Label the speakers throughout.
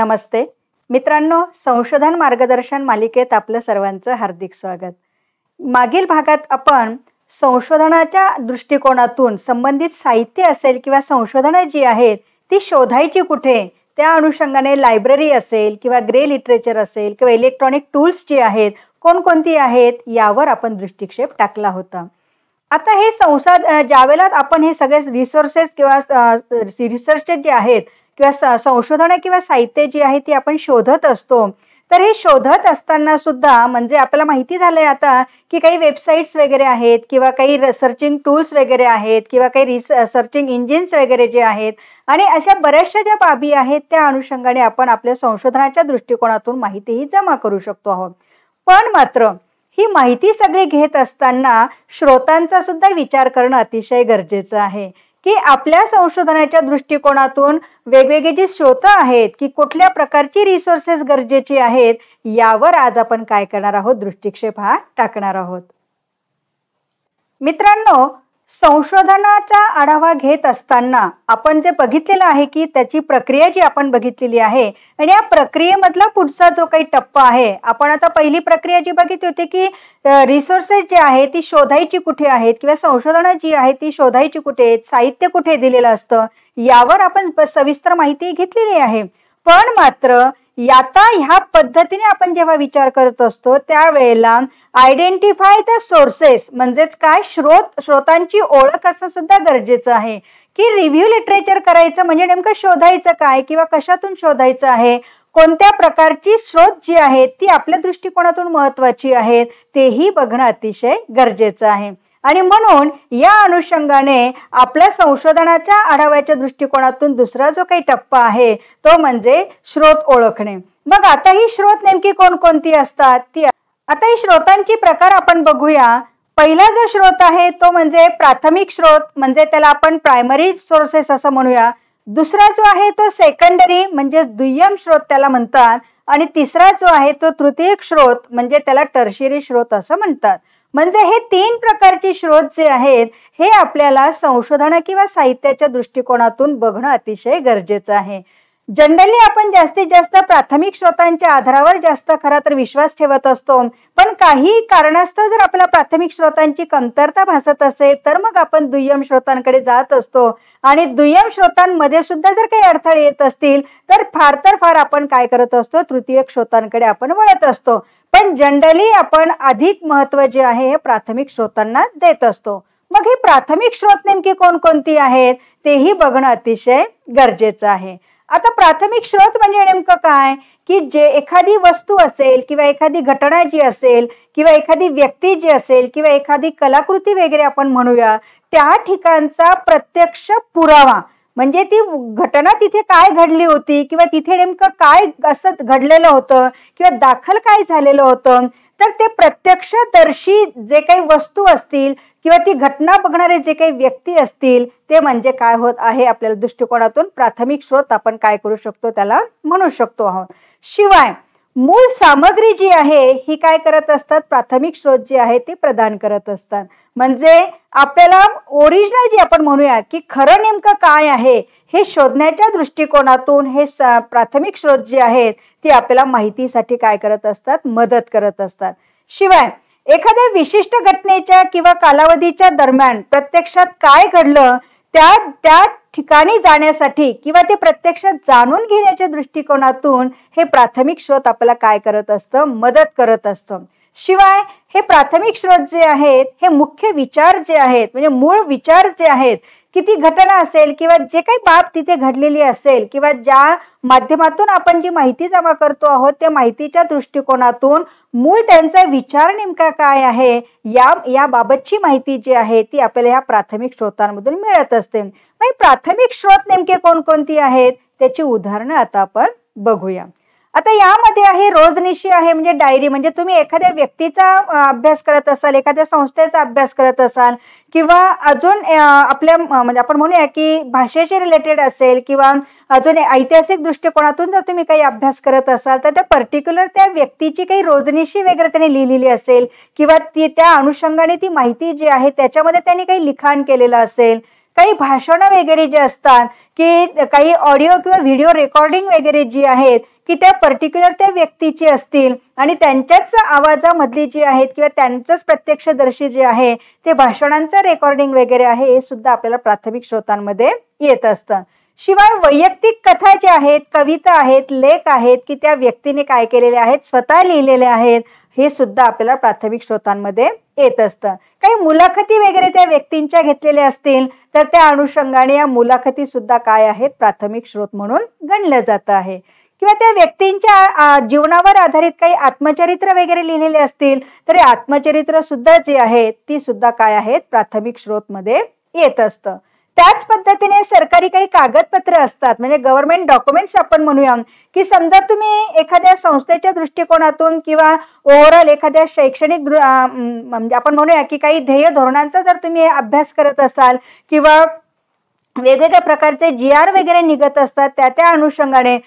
Speaker 1: नमस्ते मित्रांनो संशोधन मार्गदर्शन मालिकेत आपलं सर्वांचं हार्दिक स्वागत मागील भागात आपण संशोधनाच्या दृष्टिकोनातून संबंधित साहित्य असेल किंवा संशोधनं जी आहेत ती शोधायची कुठे त्या अनुषंगाने लायब्ररी असेल किंवा ग्रे लिटरेचर असेल किंवा इलेक्ट्रॉनिक टूल्स जी आहेत कोणकोणती आहेत यावर आपण दृष्टिक्षेप टाकला होता आता हे संसाद ज्यावेळेला आपण हे सगळे रिसोर्सेस किंवा रिसर्चेस जे आहेत किंवा संशोधनं किंवा साहित्य जी आहे ती आपण शोधत असतो तर हे शोधत असताना सुद्धा म्हणजे आपल्याला माहिती झालंय आता की काही वेबसाईट्स वगैरे आहेत किंवा काही सर्चिंग टूल्स वगैरे आहेत किंवा काही रिस सर्चिंग इंजिन्स वगैरे जे आहेत आणि अशा बऱ्याचशा ज्या बाबी आहेत त्या अनुषंगाने आपण आपल्या संशोधनाच्या दृष्टिकोनातून माहितीही जमा करू शकतो आहोत पण मात्र ही माहिती सगळी घेत असताना श्रोतांचा सुद्धा विचार करणं अतिशय गरजेचं आहे की आपल्या संशोधनाच्या दृष्टिकोनातून वेगवेगळे जे स्रोत आहेत की कुठल्या प्रकारची रिसोर्सेस गरजेची आहेत यावर आज आपण काय करणार आहोत दृष्टिक्षेप हा टाकणार आहोत मित्रांनो संशोधनाचा आढावा घेत असताना आपण जे बघितलेलं आहे की त्याची प्रक्रिया जी आपण बघितलेली आहे आणि या प्रक्रियेमधला पुढचा जो काही टप्पा आहे आपण आता पहिली प्रक्रिया जी बघितली होती की रिसोर्सेस जे आहे ती शोधायची कुठे आहेत किंवा संशोधनं जी आहे ती शोधायची कुठे आहेत साहित्य कुठे दिलेलं असतं यावर आपण सविस्तर माहिती घेतलेली आहे पण मात्र आता ह्या पद्धतीने आपण जेव्हा विचार करत असतो त्यावेळेला आयडेंटिफाय द सोर्सेस म्हणजेच काय श्रोत श्रोतांची ओळख असं सुद्धा गरजेचं आहे की रिव्ह्यू लिटरेचर करायचं म्हणजे नेमकं शोधायचं काय किंवा कशातून शोधायचं आहे कोणत्या प्रकारची स्रोत जी आहे ती आपल्या दृष्टिकोनातून महत्वाची आहेत तेही बघणं अतिशय गरजेचं आहे आणि म्हणून या अनुषंगाने आपल्या संशोधनाच्या आढाव्याच्या दृष्टिकोनातून दुसरा जो काही टप्पा आहे तो म्हणजे स्रोत ओळखणे मग आता ही स्रोत नेमकी कोणकोणती असतात ती आता ही श्रोतांची प्रकार आपण बघूया पहिला जो स्रोत आहे तो म्हणजे प्राथमिक स्रोत म्हणजे त्याला आपण प्रायमरी सोर्सेस असं म्हणूया दुसरा जो आहे तो सेकंडरी म्हणजे दुय्यम स्रोत त्याला म्हणतात आणि तिसरा जो आहे तो तृतीय स्रोत म्हणजे त्याला टर्शिरी स्रोत असं म्हणतात म्हणजे हे तीन प्रकारचे स्रोत जे आहेत हे आपल्याला संशोधन किंवा साहित्याच्या दृष्टिकोनातून बघणं अतिशय गरजेचं आहे जनरली आपण जास्तीत जास्त प्राथमिक स्रोतांच्या आधारावर जास्त खरा तर विश्वास ठेवत असतो पण काही कारणास्तव जर आपल्या प्राथमिक स्रोतांची कमतरता भासत असेल तर मग आपण दुय्यम स्रोतांकडे जात असतो आणि दुय्यम स्रोतांमध्ये सुद्धा जर काही अडथळे येत असतील तर फार तर फार आपण काय करत असतो तृतीय स्रोतांकडे आपण वळत असतो पण जनरली आपण अधिक महत्व जे आहे हे प्राथमिक स्रोतांना देत असतो मग हे प्राथमिक स्रोत नेमकी कोणकोणती आहेत तेही बघणं अतिशय गरजेचं आहे आता प्राथमिक स्रोत म्हणजे नेमकं काय की जे एखादी वस्तू असेल किंवा एखादी घटना जी असेल किंवा एखादी व्यक्ती जी असेल किंवा एखादी कलाकृती वगैरे आपण म्हणूया त्या ठिकाणचा प्रत्यक्ष पुरावा म्हणजे ती घटना तिथे काय घडली होती किंवा तिथे नेमकं काय असं घडलेलं होतं किंवा दाखल काय झालेलं होतं तर ते प्रत्यक्षदर्शी जे काही वस्तू असतील किंवा ती घटना बघणारे जे काही व्यक्ती असतील ते म्हणजे काय होत आहे आपल्याला दृष्टिकोनातून प्राथमिक स्रोत आपण काय करू शकतो त्याला म्हणू शकतो आहोत शिवाय मूळ सामग्री जी आहे ही काय करत असतात प्राथमिक स्रोत जे आहे ते प्रदान करत असतात म्हणजे आपल्याला ओरिजिनल जी आपण म्हणूया की खरं नेमकं काय आहे हे शोधण्याच्या दृष्टिकोनातून हे प्राथमिक स्रोत जे आहेत ते आपल्याला माहितीसाठी काय करत असतात मदत करत असतात शिवाय एखाद्या विशिष्ट घटनेच्या किंवा कालावधीच्या दरम्यान प्रत्यक्षात काय घडलं त्या त्या ठिकाणी जाण्यासाठी किंवा ते प्रत्यक्षात जाणून घेण्याच्या दृष्टिकोनातून हे प्राथमिक स्रोत आपल्याला काय करत असतं मदत करत असतं शिवाय हे प्राथमिक स्रोत जे आहेत हे मुख्य विचार जे आहेत म्हणजे मूळ विचार जे आहेत किती घटना असेल किंवा जे काही बाब तिथे घडलेली असेल किंवा ज्या माध्यमातून आपण जी माहिती जमा करतो आहोत त्या माहितीच्या दृष्टिकोनातून मूळ त्यांचा विचार नेमका काय आहे या याबाबतची माहिती जी आहे ती आपल्याला ह्या प्राथमिक स्रोतांमधून मिळत असते म्हणजे प्राथमिक स्रोत नेमके कोणकोणती आहेत त्याची उदाहरणं आता आपण बघूया आता यामध्ये आहे रोजनिशी आहे म्हणजे डायरी म्हणजे तुम्ही एखाद्या व्यक्तीचा अभ्यास करत असाल एखाद्या संस्थेचा अभ्यास करत असाल किंवा अजून आपल्या म्हणजे आपण म्हणूया की भाषेशी रिलेटेड असेल किंवा अजून ऐतिहासिक दृष्टिकोनातून जर तुम्ही काही अभ्यास करत असाल तर त्या पर्टिक्युलर त्या व्यक्तीची काही रोजनिशी वगैरे त्यांनी लिहिलेली असेल किंवा ती त्या अनुषंगाने ती माहिती जी आहे त्याच्यामध्ये त्यांनी काही लिखाण केलेलं असेल काही भाषणं वगैरे जे असतात की काही ऑडिओ किंवा व्हिडिओ रेकॉर्डिंग वगैरे जी आहेत की त्या पर्टिक्युलर त्या व्यक्तीची असतील आणि त्यांच्याच आवाजामधली जी आहेत किंवा त्यांचंच प्रत्यक्षदर्शी जे आहे ते भाषणांचं रेकॉर्डिंग वगैरे आहे हे सुद्धा आपल्याला प्राथमिक श्रोतांमध्ये येत असतं शिवाय वैयक्तिक कथा ज्या आहेत कविता आहेत लेख आहेत की त्या व्यक्तीने काय केलेले आहेत स्वतः लिहिलेले आहेत हे सुद्धा आपल्याला प्राथमिक श्रोतांमध्ये येत असतं काही मुलाखती वगैरे त्या व्यक्तींच्या घेतलेल्या असतील तर त्या अनुषंगाने या मुलाखती सुद्धा काय आहेत प्राथमिक स्रोत म्हणून गणलं जातं आहे किंवा त्या व्यक्तींच्या जीवनावर आधारित काही आत्मचरित्र वगैरे लिहिलेले असतील तर हे आत्मचरित्र सुद्धा जे आहेत ती सुद्धा काय आहेत प्राथमिक स्रोत मध्ये येत असतं त्याच पद्धतीने सरकारी काही कागदपत्र असतात म्हणजे गव्हर्नमेंट डॉक्युमेंट्स आपण म्हणूया की समजा तुम्ही एखाद्या संस्थेच्या दृष्टिकोनातून किंवा ओव्हरऑल एखाद्या शैक्षणिक म्हणजे आपण म्हणूया की काही ध्येय धोरणांचा जर तुम्ही अभ्यास करत असाल किंवा वेगवेगळ्या प्रकारचे जी आर वगैरे निघत असतात त्या त्या अनुषंगाने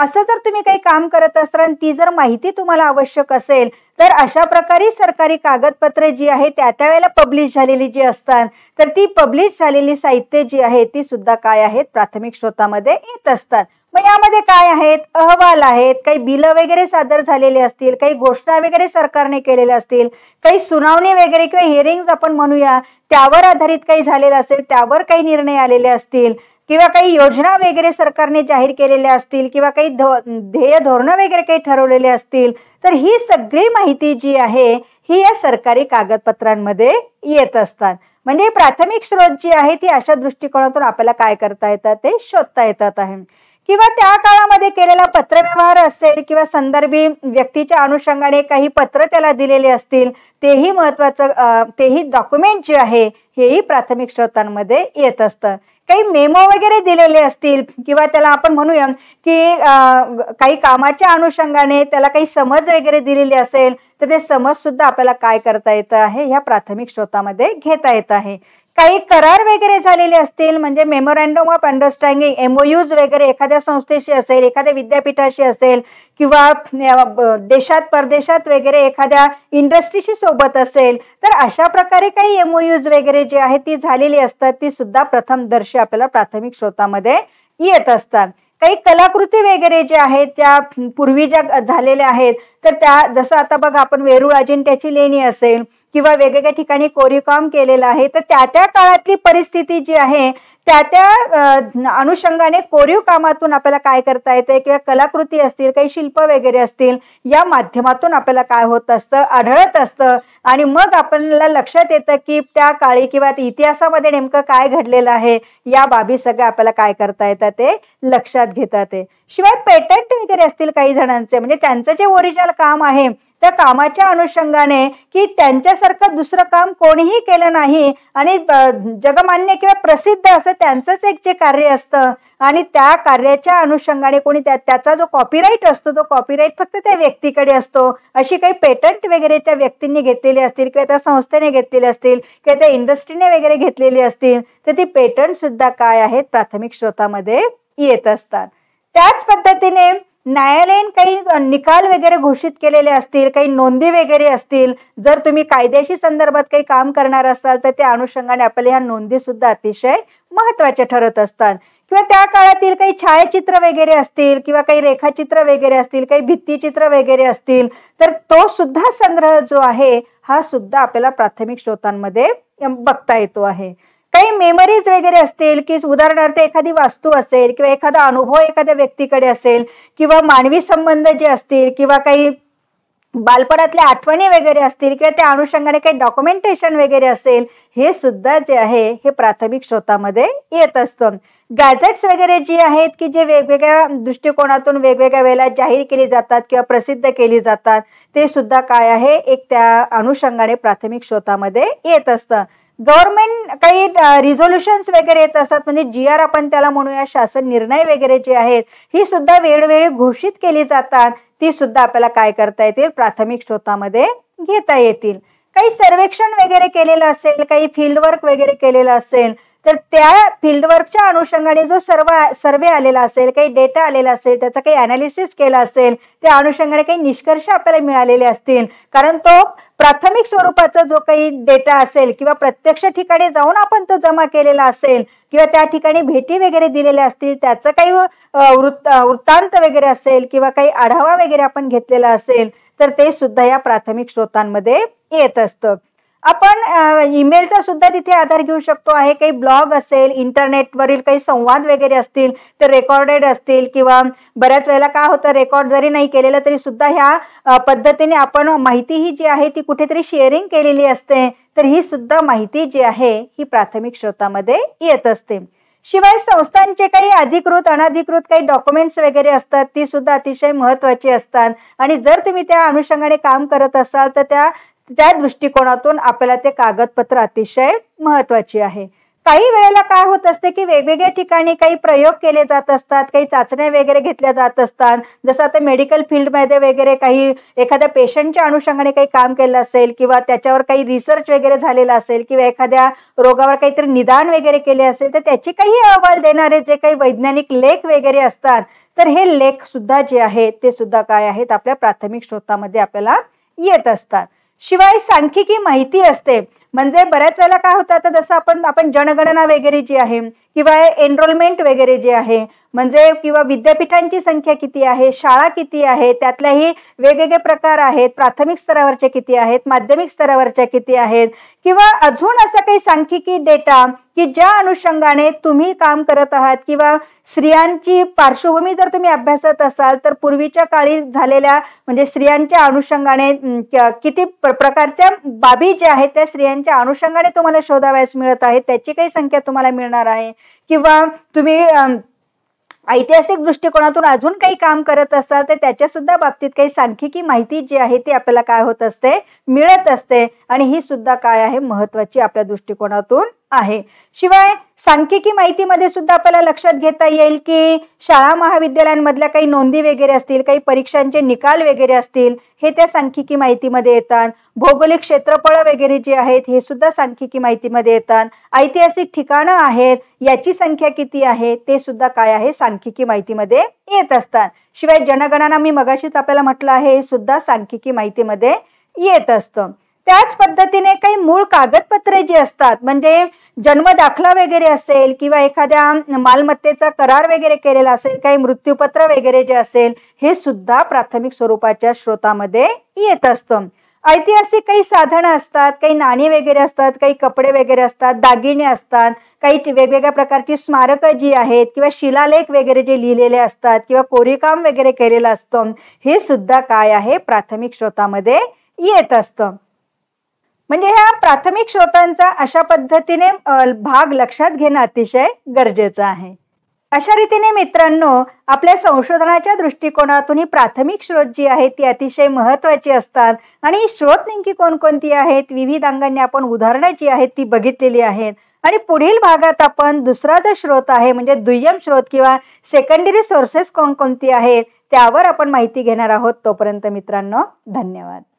Speaker 1: असं जर तुम्ही काही काम करत असाल आणि ती जर माहिती तुम्हाला आवश्यक असेल तर अशा प्रकारे सरकारी कागदपत्रे जी आहे त्या त्या वेळेला पब्लिश झालेली जी असतात तर ती पब्लिश झालेली साहित्य जी आहे ती सुद्धा काय आहेत प्राथमिक स्रोतामध्ये येत असतात मग यामध्ये काय आहेत अहवाल आहेत काही बिल वगैरे सादर झालेले असतील काही घोषणा वगैरे सरकारने केलेल्या असतील काही सुनावणी वगैरे किंवा हिअरिंग आपण म्हणूया त्यावर आधारित काही झालेलं असेल त्यावर काही निर्णय आलेले असतील किंवा काही योजना वगैरे सरकारने जाहीर केलेल्या असतील किंवा काही ध्येय धोरणं वगैरे काही ठरवलेले असतील तर ही सगळी माहिती जी आहे ही या सरकारी कागदपत्रांमध्ये येत असतात म्हणजे प्राथमिक स्रोत जी आहे ती अशा दृष्टिकोनातून आपल्याला काय करता येतात ते शोधता येतात आहे किंवा त्या काळामध्ये केलेला पत्रव्यवहार असेल किंवा संदर्भी व्यक्तीच्या अनुषंगाने काही पत्र त्याला दिलेले असतील तेही महत्वाचं तेही डॉक्युमेंट जे आहे हेही प्राथमिक स्रोतांमध्ये येत असतं काही मेमो वगैरे दिलेले असतील किंवा त्याला आपण म्हणूया की काही कामाच्या अनुषंगाने त्याला काही समज वगैरे दिलेली असेल तर ते समज सुद्धा आपल्याला काय करता येतं आहे ह्या प्राथमिक स्रोतामध्ये घेता येत आहे काही करार वगैरे झालेले असतील म्हणजे मेमोरँडम ऑफ अंडरस्टँडिंग एमओयूज वगैरे एखाद्या संस्थेशी असेल एखाद्या विद्यापीठाशी असेल किंवा देशात परदेशात वगैरे एखाद्या इंडस्ट्रीशी सोबत असेल तर अशा प्रकारे काही एमओयूज वगैरे जे आहे ती झालेली असतात ती सुद्धा प्रथमदर्शी आपल्याला प्राथमिक स्रोतामध्ये येत असतात काही कलाकृती वगैरे जे आहेत त्या पूर्वी ज्या झालेल्या आहेत तर त्या जसं आता बघा आपण वेरूळ अजिंठ्याची लेणी असेल किंवा वेगवेगळ्या ठिकाणी कोरीकाम केलेलं आहे तर त्या त्या काळातली परिस्थिती जी आहे त्या त्या अनुषंगाने कोरीव कामातून आपल्याला काय करता येते किंवा कलाकृती असतील काही शिल्प वगैरे असतील या माध्यमातून आपल्याला काय होत असतं आढळत असतं आणि मग आपल्याला लक्षात येतं की त्या काळी किंवा इतिहासामध्ये नेमकं काय घडलेलं आहे या बाबी सगळ्या आपल्याला काय करता येतात ते लक्षात घेतात ते शिवाय पेटंट वगैरे असतील काही जणांचे म्हणजे त्यांचं जे ओरिजिनल काम आहे त्या कामाच्या अनुषंगाने की त्यांच्यासारखं दुसरं काम कोणीही केलं नाही आणि जगमान्य किंवा प्रसिद्ध असं त्यांचंच एक जे कार्य असतं आणि त्या कार्याच्या अनुषंगाने कोणी त्या त्याचा जो कॉपीराईट असतो तो कॉपीराईट फक्त त्या व्यक्तीकडे असतो अशी काही पेटंट वगैरे त्या व्यक्तींनी घेतलेली असतील किंवा त्या संस्थेने घेतलेले असतील किंवा त्या इंडस्ट्रीने वगैरे घेतलेली असतील तर ती पेटंट सुद्धा काय आहेत प्राथमिक स्रोतामध्ये येत असतात त्याच पद्धतीने न्यायालयीन काही निकाल वगैरे घोषित केलेले असतील काही नोंदी वगैरे असतील जर तुम्ही कायद्याशी संदर्भात काही काम करणार असाल तर त्या अनुषंगाने आपल्या ह्या नोंदी सुद्धा अतिशय महत्वाच्या ठरत असतात किंवा त्या काळातील काही छायाचित्र वगैरे असतील किंवा काही रेखाचित्र वगैरे असतील काही भित्तीचित्र वगैरे असतील तर तो सुद्धा संग्रह जो आहे हा सुद्धा आपल्याला प्राथमिक स्रोतांमध्ये बघता येतो आहे काही मेमरीज वगैरे असतील की उदाहरणार्थ एखादी वास्तू असेल किंवा एखादा अनुभव एखाद्या व्यक्तीकडे असेल किंवा मानवी संबंध जे असतील किंवा काही बालपणातल्या आठवणी वगैरे असतील किंवा त्या अनुषंगाने काही डॉक्युमेंटेशन वगैरे असेल हे सुद्धा जे आहे हे प्राथमिक स्रोतामध्ये येत असतं गॅजेट्स वगैरे जी आहेत की जे वेगवेगळ्या दृष्टिकोनातून वेगवेगळ्या वेळेला जाहीर केली जातात किंवा प्रसिद्ध केली जातात ते सुद्धा काय आहे एक त्या अनुषंगाने प्राथमिक स्रोतामध्ये येत असतं गव्हर्नमेंट काही रिझोल्युशन्स वगैरे येत असतात म्हणजे जी आर आपण त्याला म्हणूया शासन निर्णय वगैरे जे आहेत ही सुद्धा वेळोवेळी घोषित केली जातात ती सुद्धा आपल्याला काय करता येतील प्राथमिक स्रोतामध्ये घेता येतील काही सर्वेक्षण वगैरे केलेलं असेल काही फील्डवर्क वगैरे केलेलं असेल तर त्या फील्डवर्कच्या अनुषंगाने जो सर्व सर्वे आलेला असेल काही डेटा आलेला असेल त्याचा काही अनालिसिस केला असेल त्या अनुषंगाने काही निष्कर्ष आपल्याला मिळालेले असतील कारण तो प्राथमिक स्वरूपाचा जो काही डेटा असेल किंवा प्रत्यक्ष ठिकाणी जाऊन आपण तो जमा केलेला असेल किंवा त्या ठिकाणी भेटी वगैरे दिलेल्या असतील त्याचं काही वृत्त वृत्तांत वगैरे असेल किंवा काही आढावा वगैरे आपण घेतलेला असेल तर ते सुद्धा या प्राथमिक स्रोतांमध्ये येत असतं आपण ईमेलचा सुद्धा तिथे आधार घेऊ शकतो आहे काही ब्लॉग असेल इंटरनेटवरील काही संवाद वगैरे असतील तर रेकॉर्डेड असतील किंवा बऱ्याच वेळेला काय होतं रेकॉर्ड जरी नाही केलेलं तरी सुद्धा ह्या पद्धतीने आपण माहिती ही जी आहे ती कुठेतरी शेअरिंग केलेली असते तर ही सुद्धा माहिती जी आहे ही प्राथमिक स्रोतामध्ये येत असते शिवाय संस्थांचे काही अधिकृत अनधिकृत काही डॉक्युमेंट्स वगैरे असतात ती सुद्धा अतिशय महत्वाची असतात आणि जर तुम्ही त्या अनुषंगाने काम करत असाल तर त्या त्या दृष्टिकोनातून आपल्याला ते कागदपत्र अतिशय महत्वाची आहे काही वेळेला काय होत असते की वेगवेगळ्या ठिकाणी काही प्रयोग केले जात असतात काही चाचण्या वगैरे घेतल्या जात असतात जसं आता मेडिकल फील्डमध्ये वगैरे काही एखाद्या पेशंटच्या अनुषंगाने काही काम केलं असेल किंवा त्याच्यावर काही रिसर्च वगैरे झालेला असेल किंवा एखाद्या रोगावर काहीतरी निदान वगैरे केले असेल तर त्याचे काही अहवाल देणारे जे काही वैज्ञानिक लेख वगैरे असतात तर हे लेख सुद्धा जे आहेत ते सुद्धा काय आहेत आपल्या प्राथमिक स्रोतामध्ये आपल्याला येत असतात शिवाय सांख्यिकी माहिती असते म्हणजे बऱ्याच वेळेला काय होतं आता जसं आपण आपण जनगणना वगैरे जी आहे किंवा एनरोलमेंट वगैरे जे आहे म्हणजे किंवा विद्यापीठांची संख्या किती आहे शाळा किती आहे त्यातल्याही वेगवेगळे प्रकार आहेत प्राथमिक स्तरावरच्या किती आहेत माध्यमिक स्तरावरच्या किती आहेत किंवा अजून असा काही सांख्यिकी डेटा की ज्या अनुषंगाने तुम्ही काम करत आहात किंवा स्त्रियांची पार्श्वभूमी जर तुम्ही अभ्यासत असाल तर पूर्वीच्या काळी झालेल्या म्हणजे स्त्रियांच्या अनुषंगाने किती प्रकारच्या बाबी ज्या आहेत त्या स्त्रियांच्या अनुषंगाने तुम्हाला शोधाव्यास मिळत आहेत त्याची काही संख्या तुम्हाला मिळणार आहे किंवा तुम्ही ऐतिहासिक दृष्टिकोनातून अजून काही काम करत असाल तर त्याच्या सुद्धा बाबतीत काही सांख्यिकी माहिती जी आहे ती आपल्याला काय होत असते मिळत असते आणि ही सुद्धा काय आहे महत्वाची आपल्या दृष्टिकोनातून आहे शिवाय सांख्यिकी माहितीमध्ये सुद्धा आपल्याला लक्षात घेता येईल की शाळा महाविद्यालयांमधल्या काही नोंदी वगैरे असतील काही परीक्षांचे निकाल वगैरे असतील हे त्या सांख्यिकी माहितीमध्ये येतात भौगोलिक क्षेत्रफळ वगैरे जे आहेत हे सुद्धा सांख्यिकी माहितीमध्ये येतात ऐतिहासिक ठिकाणं आहेत याची संख्या किती आहे ते सुद्धा काय आहे सांख्यिकी माहितीमध्ये येत असतात शिवाय जनगणना मी मगाशीच आपल्याला म्हटलं आहे हे सुद्धा सांख्यिकी माहितीमध्ये येत असतं त्याच पद्धतीने काही मूळ कागदपत्रे जी असतात म्हणजे जन्म दाखला वगैरे असेल किंवा एखाद्या मालमत्तेचा करार वगैरे केलेला असेल काही मृत्यूपत्र वगैरे जे असेल हे सुद्धा प्राथमिक स्वरूपाच्या स्रोतामध्ये येत असतं ऐतिहासिक काही साधनं असतात काही नाणी वगैरे असतात काही कपडे वगैरे असतात दागिने असतात काही वेगवेगळ्या प्रकारची स्मारकं जी आहेत किंवा शिलालेख वगैरे जे लिहिलेले असतात किंवा कोरीकाम वगैरे केलेलं असतं हे सुद्धा काय आहे प्राथमिक स्रोतामध्ये येत असतं म्हणजे ह्या प्राथमिक स्रोतांचा अशा पद्धतीने भाग लक्षात घेणं अतिशय गरजेचं आहे अशा रीतीने मित्रांनो आपल्या संशोधनाच्या दृष्टिकोनातून ही प्राथमिक स्रोत जी आहेत ती अतिशय महत्वाची असतात आणि स्रोत नेमकी कोणकोणती आहेत विविध अंगांनी आपण उदाहरणं जी आहेत ती बघितलेली आहेत आणि पुढील भागात आपण दुसरा जो स्रोत आहे म्हणजे दुय्यम स्रोत किंवा सेकंडरी सोर्सेस कोणकोणती आहेत त्यावर आपण माहिती घेणार आहोत तोपर्यंत मित्रांनो धन्यवाद